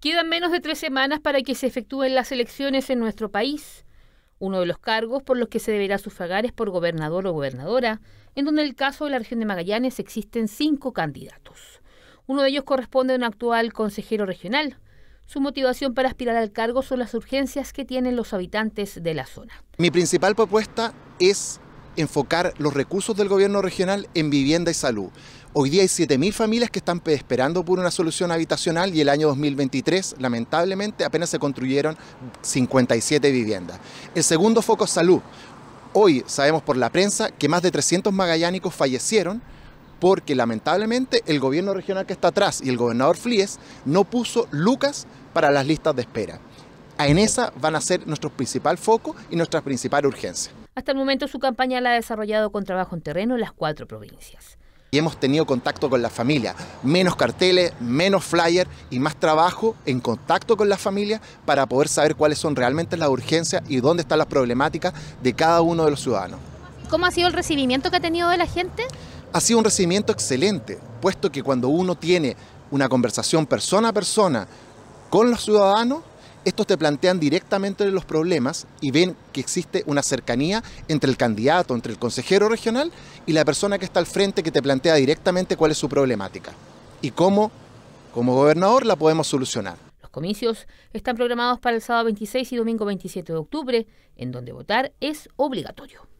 Quedan menos de tres semanas para que se efectúen las elecciones en nuestro país. Uno de los cargos por los que se deberá sufragar es por gobernador o gobernadora, en donde en el caso de la región de Magallanes existen cinco candidatos. Uno de ellos corresponde a un actual consejero regional. Su motivación para aspirar al cargo son las urgencias que tienen los habitantes de la zona. Mi principal propuesta es enfocar los recursos del gobierno regional en vivienda y salud. Hoy día hay 7.000 familias que están esperando por una solución habitacional y el año 2023, lamentablemente, apenas se construyeron 57 viviendas. El segundo foco es salud. Hoy sabemos por la prensa que más de 300 magallánicos fallecieron porque lamentablemente el gobierno regional que está atrás y el gobernador Flies no puso lucas para las listas de espera. En esa van a ser nuestro principal foco y nuestra principal urgencia. Hasta el momento su campaña la ha desarrollado con trabajo en terreno en las cuatro provincias. Y hemos tenido contacto con las familias, menos carteles, menos flyer y más trabajo en contacto con las familias para poder saber cuáles son realmente las urgencias y dónde están las problemáticas de cada uno de los ciudadanos. ¿Cómo ha sido el recibimiento que ha tenido de la gente? Ha sido un recibimiento excelente, puesto que cuando uno tiene una conversación persona a persona con los ciudadanos, estos te plantean directamente los problemas y ven que existe una cercanía entre el candidato, entre el consejero regional y la persona que está al frente que te plantea directamente cuál es su problemática y cómo, como gobernador, la podemos solucionar. Los comicios están programados para el sábado 26 y domingo 27 de octubre, en donde votar es obligatorio.